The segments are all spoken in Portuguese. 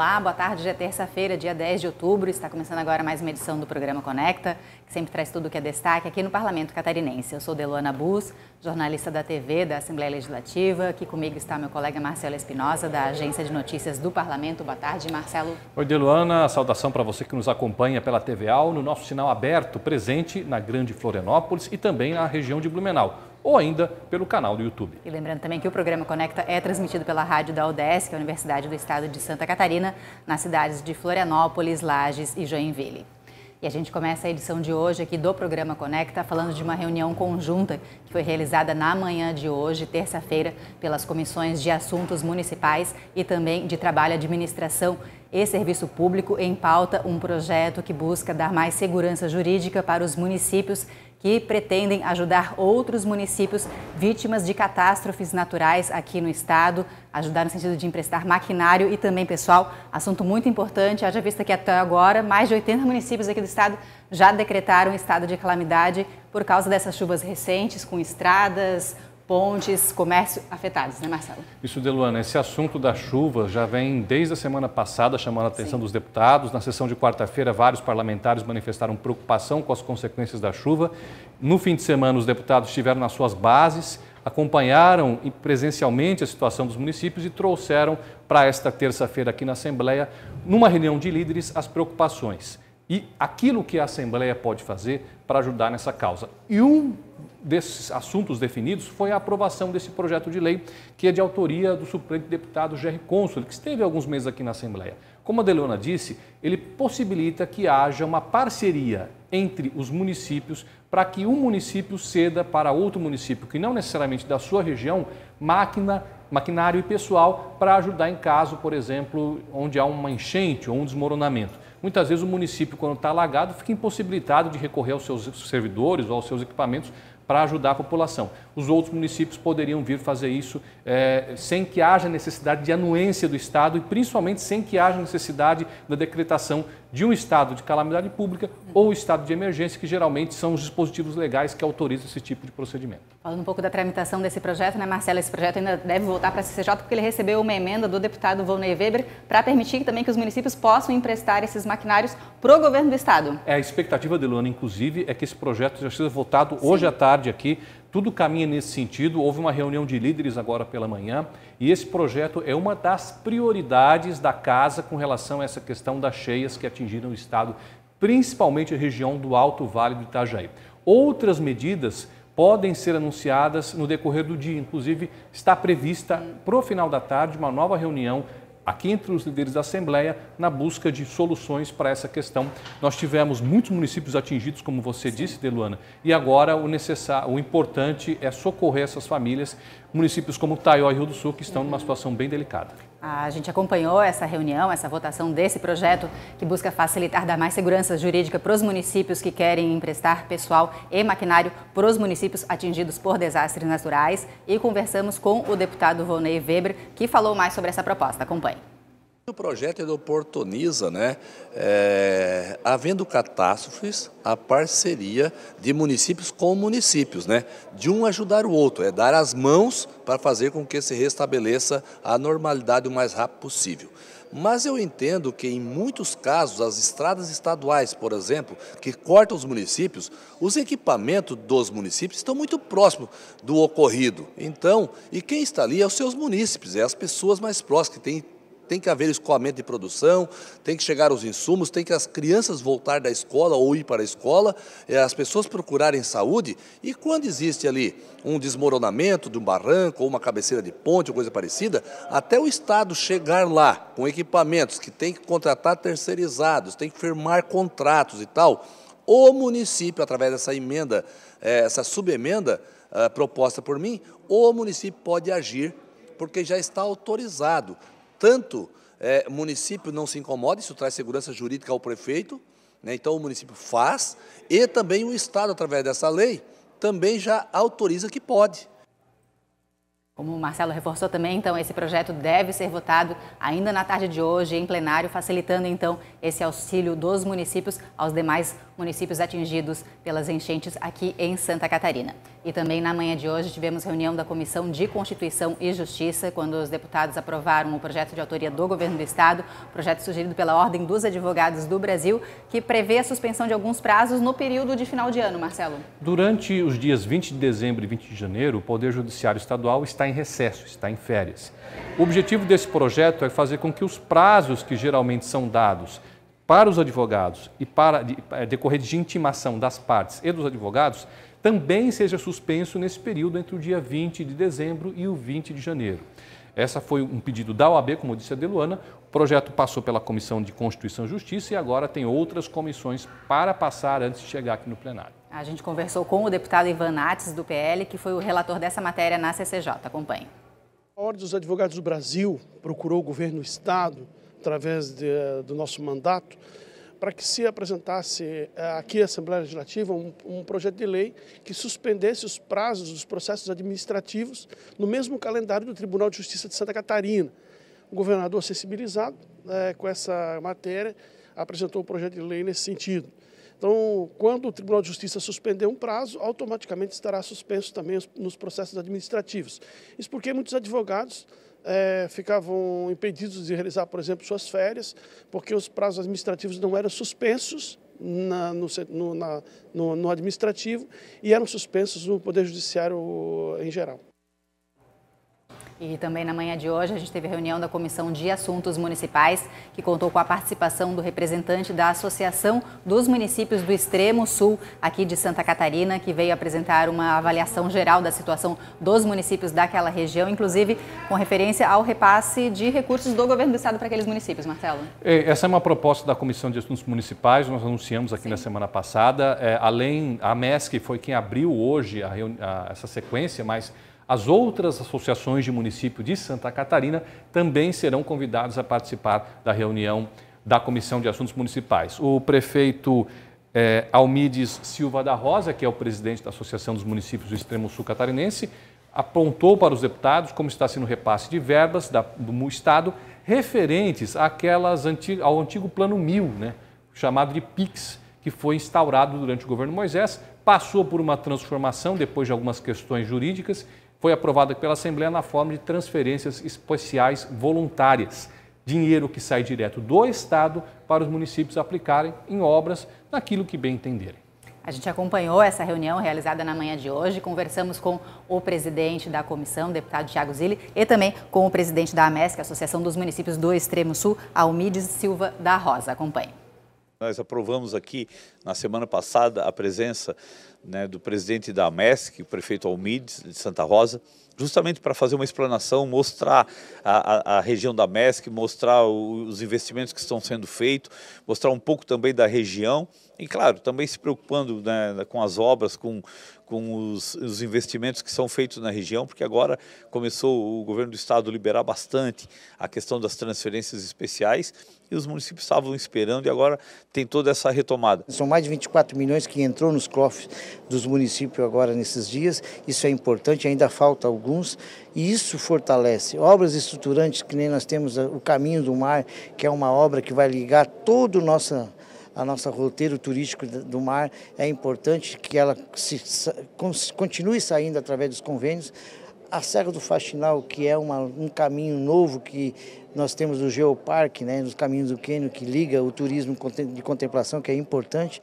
Olá, boa tarde. Já é terça-feira, dia 10 de outubro. Está começando agora mais uma edição do programa Conecta, que sempre traz tudo o que é destaque aqui no Parlamento Catarinense. Eu sou Deluana Bus, jornalista da TV da Assembleia Legislativa. Aqui comigo está meu colega Marcelo Espinosa, da Agência de Notícias do Parlamento. Boa tarde, Marcelo. Oi, Deluana. Saudação para você que nos acompanha pela TVA no nosso sinal aberto, presente na Grande Florianópolis e também na região de Blumenau ou ainda pelo canal do YouTube. E lembrando também que o programa Conecta é transmitido pela rádio da UDESC, que é a Universidade do Estado de Santa Catarina, nas cidades de Florianópolis, Lages e Joinville. E a gente começa a edição de hoje aqui do programa Conecta falando de uma reunião conjunta que foi realizada na manhã de hoje, terça-feira, pelas comissões de assuntos municipais e também de trabalho, administração e serviço público em pauta um projeto que busca dar mais segurança jurídica para os municípios que pretendem ajudar outros municípios vítimas de catástrofes naturais aqui no estado, ajudar no sentido de emprestar maquinário e também pessoal. Assunto muito importante, haja vista que até agora mais de 80 municípios aqui do estado já decretaram estado de calamidade por causa dessas chuvas recentes, com estradas, pontes, comércio afetados, né, Marcelo? Isso, Deluana, esse assunto da chuva já vem desde a semana passada chamando a atenção Sim. dos deputados. Na sessão de quarta-feira, vários parlamentares manifestaram preocupação com as consequências da chuva. No fim de semana, os deputados estiveram nas suas bases, acompanharam presencialmente a situação dos municípios e trouxeram para esta terça-feira aqui na Assembleia, numa reunião de líderes, as preocupações e aquilo que a Assembleia pode fazer para ajudar nessa causa. E um desses assuntos definidos foi a aprovação desse projeto de lei, que é de autoria do suplente deputado Jerry Cônsul, que esteve alguns meses aqui na Assembleia. Como a Delona disse, ele possibilita que haja uma parceria entre os municípios para que um município ceda para outro município, que não necessariamente da sua região, máquina maquinário e pessoal para ajudar em caso, por exemplo, onde há uma enchente ou um desmoronamento muitas vezes o município, quando está alagado, fica impossibilitado de recorrer aos seus servidores ou aos seus equipamentos para ajudar a população. Os outros municípios poderiam vir fazer isso é, sem que haja necessidade de anuência do Estado e principalmente sem que haja necessidade da decretação de um estado de calamidade pública ou estado de emergência, que geralmente são os dispositivos legais que autorizam esse tipo de procedimento. Falando um pouco da tramitação desse projeto, né, Marcela? Esse projeto ainda deve voltar para a CCJ porque ele recebeu uma emenda do deputado Volney Weber para permitir também que os municípios possam emprestar esses maquinários para o governo do estado. É, a expectativa de Luana, inclusive, é que esse projeto já seja votado Sim. hoje à tarde aqui tudo caminha nesse sentido. Houve uma reunião de líderes agora pela manhã e esse projeto é uma das prioridades da casa com relação a essa questão das cheias que atingiram o estado, principalmente a região do Alto Vale do Itajaí. Outras medidas podem ser anunciadas no decorrer do dia. Inclusive, está prevista para o final da tarde uma nova reunião aqui entre os líderes da Assembleia na busca de soluções para essa questão. Nós tivemos muitos municípios atingidos, como você Sim. disse, Deluana, e agora o, necessário, o importante é socorrer essas famílias, municípios como Taió e Rio do Sul, que estão uhum. numa situação bem delicada. A gente acompanhou essa reunião, essa votação desse projeto que busca facilitar, dar mais segurança jurídica para os municípios que querem emprestar pessoal e maquinário para os municípios atingidos por desastres naturais. E conversamos com o deputado Vonei Weber, que falou mais sobre essa proposta. Acompanhe. O projeto ele oportuniza, né, é, havendo catástrofes, a parceria de municípios com municípios, né, de um ajudar o outro, é dar as mãos para fazer com que se restabeleça a normalidade o mais rápido possível. Mas eu entendo que em muitos casos, as estradas estaduais, por exemplo, que cortam os municípios, os equipamentos dos municípios estão muito próximos do ocorrido. Então, e quem está ali é os seus munícipes, é as pessoas mais próximas que têm tem que haver escoamento de produção, tem que chegar os insumos, tem que as crianças voltar da escola ou ir para a escola, é, as pessoas procurarem saúde. E quando existe ali um desmoronamento de um barranco ou uma cabeceira de ponte ou coisa parecida, até o Estado chegar lá com equipamentos que tem que contratar terceirizados, tem que firmar contratos e tal, o município, através dessa emenda, é, essa subemenda é, proposta por mim, o município pode agir porque já está autorizado tanto é, município não se incomoda, isso traz segurança jurídica ao prefeito, né, então o município faz, e também o Estado, através dessa lei, também já autoriza que pode. Como o Marcelo reforçou também, então, esse projeto deve ser votado ainda na tarde de hoje em plenário, facilitando então esse auxílio dos municípios aos demais municípios atingidos pelas enchentes aqui em Santa Catarina. E também na manhã de hoje tivemos reunião da Comissão de Constituição e Justiça, quando os deputados aprovaram o projeto de autoria do governo do Estado, projeto sugerido pela Ordem dos Advogados do Brasil, que prevê a suspensão de alguns prazos no período de final de ano, Marcelo. Durante os dias 20 de dezembro e 20 de janeiro, o Poder Judiciário Estadual está em recesso, está em férias. O objetivo desse projeto é fazer com que os prazos que geralmente são dados para os advogados e para é, decorrer de intimação das partes e dos advogados, também seja suspenso nesse período entre o dia 20 de dezembro e o 20 de janeiro. Essa foi um pedido da OAB, como disse a Deluana. O projeto passou pela Comissão de Constituição e Justiça e agora tem outras comissões para passar antes de chegar aqui no plenário. A gente conversou com o deputado Ivan Nates, do PL, que foi o relator dessa matéria na CCJ. Acompanhe. A Ordem dos Advogados do Brasil procurou o governo do Estado através de, do nosso mandato, para que se apresentasse eh, aqui à Assembleia Legislativa um, um, projeto de lei que suspendesse os prazos dos processos administrativos no mesmo calendário do Tribunal de Justiça de Santa Catarina. O governador, sensibilizado é, com essa matéria, apresentou um projeto de lei nesse sentido. Então, quando o Tribunal de Justiça suspender um prazo, automaticamente estará suspenso também nos processos administrativos. Isso porque muitos advogados é, ficavam impedidos de realizar, por exemplo, suas férias, porque os prazos administrativos não eram suspensos na, no, no, na, no, no administrativo e eram suspensos no Poder Judiciário em geral. E também na manhã de hoje a gente teve a reunião da Comissão de Assuntos Municipais, que contou com a participação do representante da Associação dos Municípios do Extremo Sul, aqui de Santa Catarina, que veio apresentar uma avaliação geral da situação dos municípios daquela região, inclusive com referência ao repasse de recursos do governo do estado para aqueles municípios, Marcelo. É, essa é uma proposta da Comissão de Assuntos Municipais, nós anunciamos aqui Sim. na semana passada. É, além, a MESC foi quem abriu hoje a, a, essa sequência, mas as outras associações de município de Santa Catarina também serão convidados a participar da reunião da Comissão de Assuntos Municipais. O prefeito é, Almides Silva da Rosa, que é o presidente da Associação dos Municípios do Extremo Sul Catarinense, apontou para os deputados como está sendo o repasse de verbas da, do Estado referentes àquelas ao antigo Plano Mil, né, chamado de PIX, que foi instaurado durante o governo Moisés, passou por uma transformação depois de algumas questões jurídicas foi aprovada pela Assembleia na forma de transferências especiais voluntárias. Dinheiro que sai direto do Estado para os municípios aplicarem em obras naquilo que bem entenderem. A gente acompanhou essa reunião realizada na manhã de hoje, conversamos com o presidente da comissão, deputado Tiago Zilli, e também com o presidente da AMESC, Associação dos Municípios do Extremo Sul, Almides Silva da Rosa. Acompanhe. Nós aprovamos aqui na semana passada a presença né, do presidente da MESC, o prefeito Almides, de Santa Rosa, justamente para fazer uma explanação, mostrar a, a, a região da MESC, mostrar o, os investimentos que estão sendo feitos, mostrar um pouco também da região e, claro, também se preocupando né, com as obras, com, com os, os, investimentos que são feitos na região, porque agora começou o governo do estado a liberar bastante a questão das transferências especiais e os municípios estavam esperando e agora tem toda essa retomada. São mais de 24 milhões que entrou nos cofres dos municípios agora nesses dias, isso é importante, ainda falta alguns e isso fortalece. Obras estruturantes, que nem nós temos o Caminho do Mar, que é uma obra que vai ligar todo o nosso a nossa roteiro turístico do mar. É importante que ela se, continue saindo através dos convênios. A Serra do Faxinal, que é uma, um caminho novo que nós temos o Geoparque, né, nos caminhos do Quênio, que liga o turismo de contemplação, que é importante.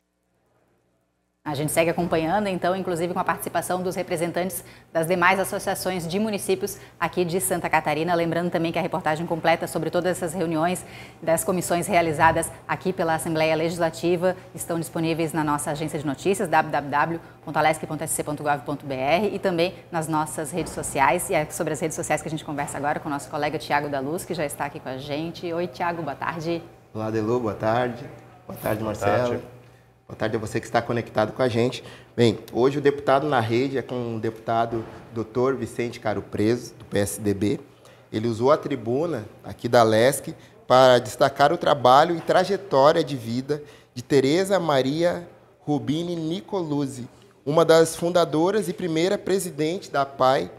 A gente segue acompanhando, então, inclusive com a participação dos representantes das demais associações de municípios aqui de Santa Catarina. Lembrando também que a reportagem completa sobre todas essas reuniões das comissões realizadas aqui pela Assembleia Legislativa estão disponíveis na nossa agência de notícias, www.alesc.sc.gov.br e também nas nossas redes sociais. E é sobre as redes sociais que a gente conversa agora com o nosso colega Tiago da Luz, que já está aqui com a gente. Oi, Tiago, boa tarde. Olá, Delu, boa tarde. Boa tarde, boa Marcelo. Tarde. Boa tarde a você que está conectado com a gente. Bem, hoje o deputado na rede é com o deputado Dr. Vicente Caro Preso, do PSDB. Ele usou a tribuna aqui da LESC para destacar o trabalho e trajetória de vida de Tereza Maria Rubini Nicoluzzi, uma das fundadoras e primeira presidente da PAI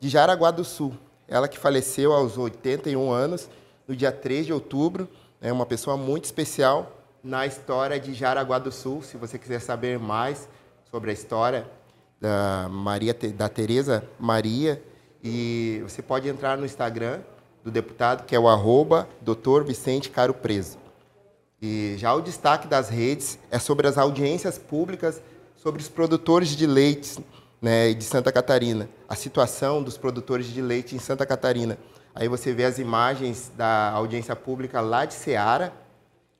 de Jaraguá do Sul. Ela que faleceu aos 81 anos, no dia 3 de outubro, é uma pessoa muito especial na história de Jaraguá do Sul. Se você quiser saber mais sobre a história da Maria da Teresa Maria e você pode entrar no Instagram do deputado que é o arroba Dr. Vicente Caro Preso. E já o destaque das redes é sobre as audiências públicas sobre os produtores de leite né, de Santa Catarina, a situação dos produtores de leite em Santa Catarina. Aí você vê as imagens da audiência pública lá de Ceará,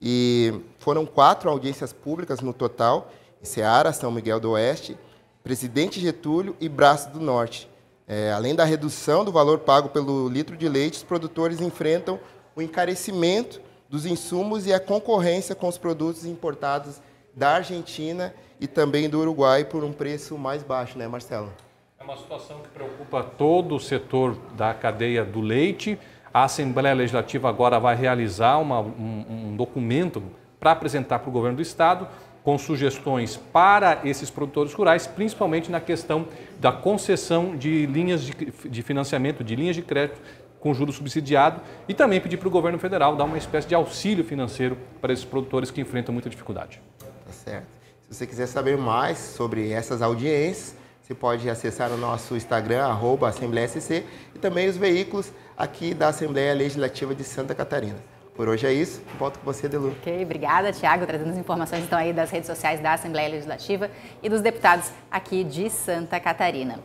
e foram quatro audiências públicas no total, em Ceará, São Miguel do Oeste, Presidente Getúlio e Braço do Norte. É, além da redução do valor pago pelo litro de leite, os produtores enfrentam o encarecimento dos insumos e a concorrência com os produtos importados da Argentina e também do Uruguai por um preço mais baixo, né, Marcelo? É uma situação que preocupa todo o setor da cadeia do leite, a Assembleia Legislativa agora vai realizar uma, um, um documento para apresentar para o governo do Estado com sugestões para esses produtores rurais, principalmente na questão da concessão de linhas de, de financiamento, de linhas de crédito com juros subsidiado e também pedir para o governo federal dar uma espécie de auxílio financeiro para esses produtores que enfrentam muita dificuldade. Tá certo. Se você quiser saber mais sobre essas audiências, você pode acessar o nosso Instagram, arroba Assembleia SC, e também os veículos aqui da Assembleia Legislativa de Santa Catarina. Por hoje é isso. Volto com você, Delu. Ok, obrigada, Tiago, trazendo as informações então aí das redes sociais da Assembleia Legislativa e dos deputados aqui de Santa Catarina.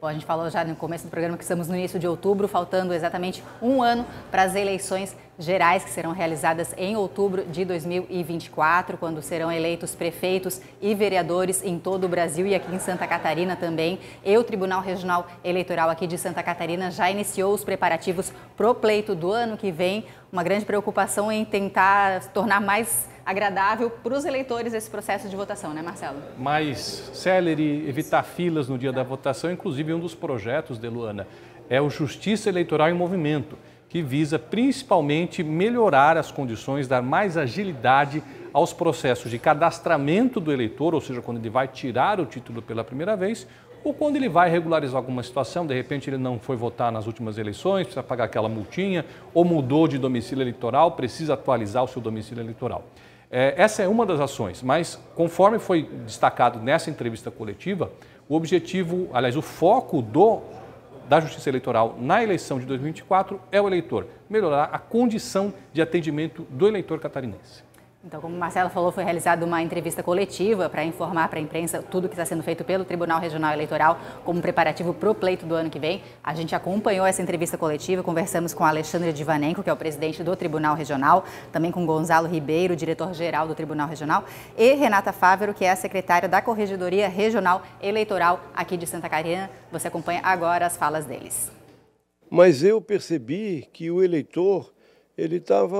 Bom, a gente falou já no começo do programa que estamos no início de outubro, faltando exatamente um ano para as eleições gerais que serão realizadas em outubro de 2024, quando serão eleitos prefeitos e vereadores em todo o Brasil e aqui em Santa Catarina também. E o Tribunal Regional Eleitoral aqui de Santa Catarina já iniciou os preparativos pro pleito do ano que vem. Uma grande preocupação em tentar tornar mais agradável para os eleitores esse processo de votação, né, Marcelo? Mais celere, evitar filas no dia da votação, inclusive um dos projetos de Luana é o Justiça Eleitoral em Movimento, que visa principalmente melhorar as condições, dar mais agilidade aos processos de cadastramento do eleitor, ou seja, quando ele vai tirar o título pela primeira vez, ou quando ele vai regularizar alguma situação, de repente ele não foi votar nas últimas eleições, precisa pagar aquela multinha, ou mudou de domicílio eleitoral, precisa atualizar o seu domicílio eleitoral. É, essa é uma das ações, mas conforme foi destacado nessa entrevista coletiva, o objetivo, aliás, o foco do, da Justiça Eleitoral na eleição de 2024 é o eleitor, melhorar a condição de atendimento do eleitor catarinense. Então, como Marcela falou, foi realizada uma entrevista coletiva para informar para a imprensa tudo que está sendo feito pelo Tribunal Regional Eleitoral como preparativo para o pleito do ano que vem. A gente acompanhou essa entrevista coletiva, conversamos com Alexandre Divanenko, que é o presidente do Tribunal Regional, também com Gonzalo Ribeiro, diretor-geral do Tribunal Regional, e Renata Fávero, que é a secretária da Corregedoria Regional Eleitoral aqui de Santa Catarina. Você acompanha agora as falas deles. Mas eu percebi que o eleitor ele estava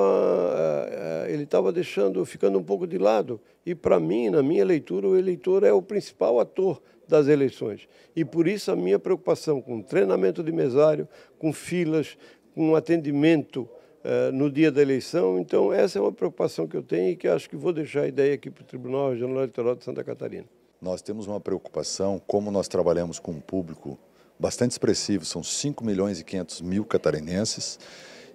eh, eh, ele tava deixando, ficando um pouco de lado. E para mim, na minha leitura, o eleitor é o principal ator das eleições. E por isso a minha preocupação com treinamento de mesário, com filas, com atendimento eh, no dia da eleição. Então, essa é uma preocupação que eu tenho e que acho que vou deixar a ideia aqui para o Tribunal Regional Eleitoral de Santa Catarina. Nós temos uma preocupação, como nós trabalhamos com um público bastante expressivo, são 5 milhões e 500 mil catarinenses,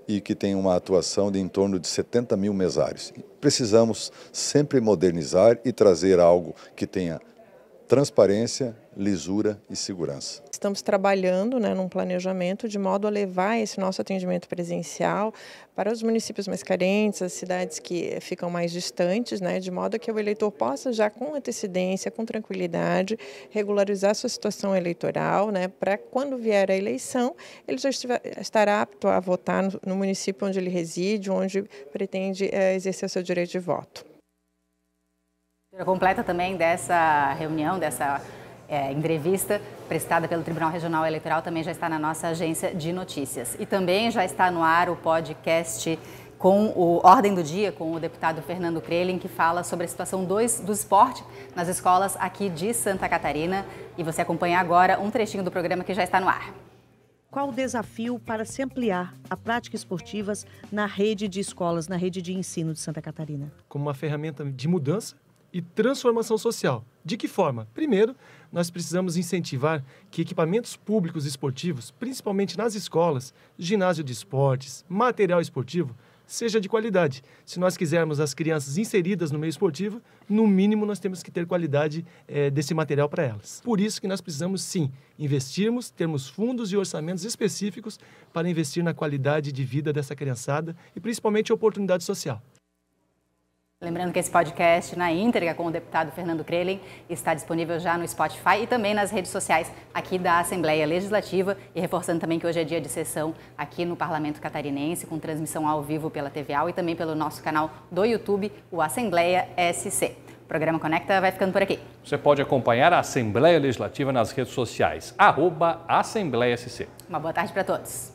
e que tem uma atuação de em torno de 70 mil mesários. Precisamos sempre modernizar e trazer algo que tenha transparência, lisura e segurança. Estamos trabalhando né, num planejamento de modo a levar esse nosso atendimento presencial para os municípios mais carentes, as cidades que ficam mais distantes, né, de modo a que o eleitor possa já com antecedência, com tranquilidade, regularizar sua situação eleitoral, né, para quando vier a eleição, ele já estará apto a votar no, no, município onde ele reside, onde pretende é, exercer o seu direito de voto completa também dessa reunião, dessa é, entrevista prestada pelo Tribunal Regional Eleitoral também já está na nossa agência de notícias. E também já está no ar o podcast com o Ordem do Dia, com o deputado Fernando Krelin, que fala sobre a situação do, do esporte nas escolas aqui de Santa Catarina. E você acompanha agora um trechinho do programa que já está no ar. Qual o desafio para se ampliar a prática esportivas na rede de escolas, na rede de ensino de Santa Catarina? Como uma ferramenta de mudança e transformação social. De que forma? Primeiro, nós precisamos incentivar que equipamentos públicos esportivos, principalmente nas escolas, ginásio de esportes, material esportivo, seja de qualidade. Se nós quisermos as crianças inseridas no meio esportivo, no mínimo nós temos que ter qualidade é, desse material para elas. Por isso que nós precisamos sim investirmos, termos fundos e orçamentos específicos para investir na qualidade de vida dessa criançada e principalmente oportunidade social. Lembrando que esse podcast na íntegra com o deputado Fernando Krelen está disponível já no Spotify e também nas redes sociais aqui da Assembleia Legislativa e reforçando também que hoje é dia de sessão aqui no Parlamento Catarinense com transmissão ao vivo pela TV Al e também pelo nosso canal do YouTube, o Assembleia SC. O programa Conecta vai ficando por aqui. Você pode acompanhar a Assembleia Legislativa nas redes sociais, arroba Assembleia SC. Uma boa tarde para todos.